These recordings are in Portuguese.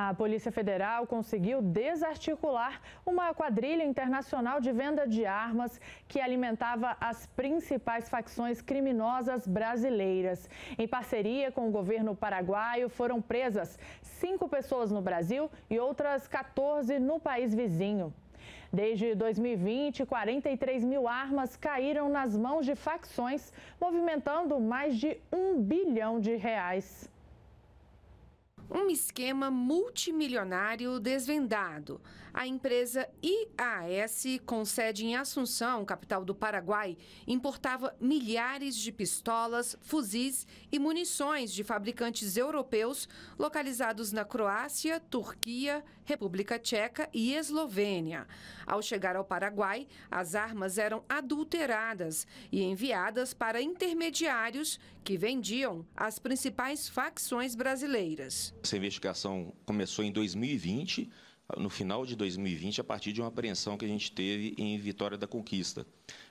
A Polícia Federal conseguiu desarticular uma quadrilha internacional de venda de armas que alimentava as principais facções criminosas brasileiras. Em parceria com o governo paraguaio, foram presas cinco pessoas no Brasil e outras 14 no país vizinho. Desde 2020, 43 mil armas caíram nas mãos de facções, movimentando mais de um bilhão de reais. Um esquema multimilionário desvendado. A empresa IAS, com sede em Assunção, capital do Paraguai, importava milhares de pistolas, fuzis e munições de fabricantes europeus localizados na Croácia, Turquia, República Tcheca e Eslovênia. Ao chegar ao Paraguai, as armas eram adulteradas e enviadas para intermediários que vendiam às principais facções brasileiras. Essa investigação começou em 2020, no final de 2020 a partir de uma apreensão que a gente teve em Vitória da Conquista.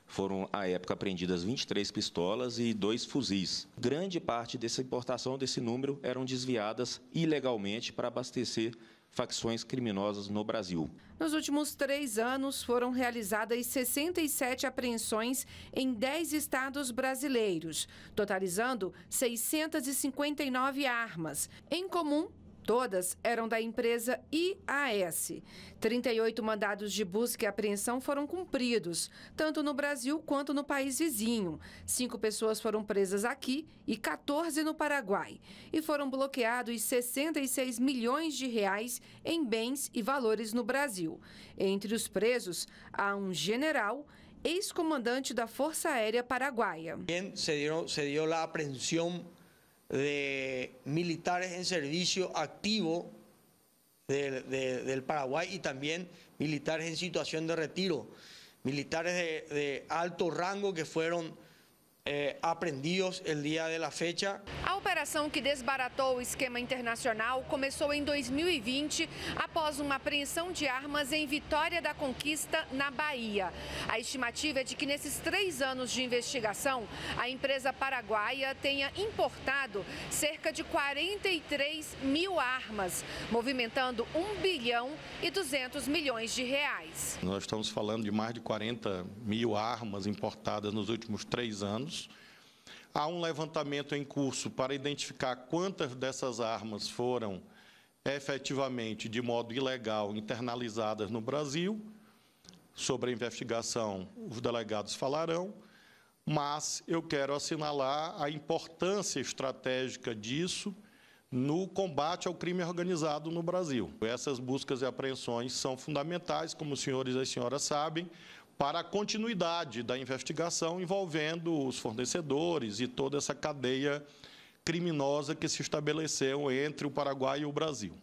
Foram, à época, apreendidas 23 pistolas e dois fuzis. Grande parte dessa importação, desse número, eram desviadas ilegalmente para abastecer facções criminosas no Brasil. Nos últimos três anos, foram realizadas 67 apreensões em 10 estados brasileiros, totalizando 659 armas. Em comum, Todas eram da empresa IAS. 38 mandados de busca e apreensão foram cumpridos, tanto no Brasil quanto no país vizinho. Cinco pessoas foram presas aqui e 14 no Paraguai. E foram bloqueados 66 milhões de reais em bens e valores no Brasil. Entre os presos, há um general, ex-comandante da Força Aérea Paraguaia. Bien, se dio, se dio la apreensão de militares en servicio activo del, Paraguay y también militares en situación de retiro, militares de, de alto rango que fueron eh, apreendidos el día de fecha. A operação que desbaratou o esquema internacional começou em 2020, após uma apreensão de armas em Vitória da Conquista, na Bahia. A estimativa é de que nesses três anos de investigação, a empresa paraguaia tenha importado cerca de 43 mil armas, movimentando 1 bilhão e 200 milhões de reais. Nós estamos falando de mais de 40 mil armas importadas nos últimos três anos armas. Há um levantamento em curso para identificar quantas dessas armas foram efetivamente, de modo ilegal, internalizadas no Brasil. Sobre a investigação, os delegados falarão, mas eu quero assinalar a importância estratégica disso no combate ao crime organizado no Brasil. Essas buscas e apreensões são fundamentais, como os senhores e as senhoras sabem, para a continuidade da investigação envolvendo os fornecedores e toda essa cadeia criminosa que se estabeleceu entre o Paraguai e o Brasil.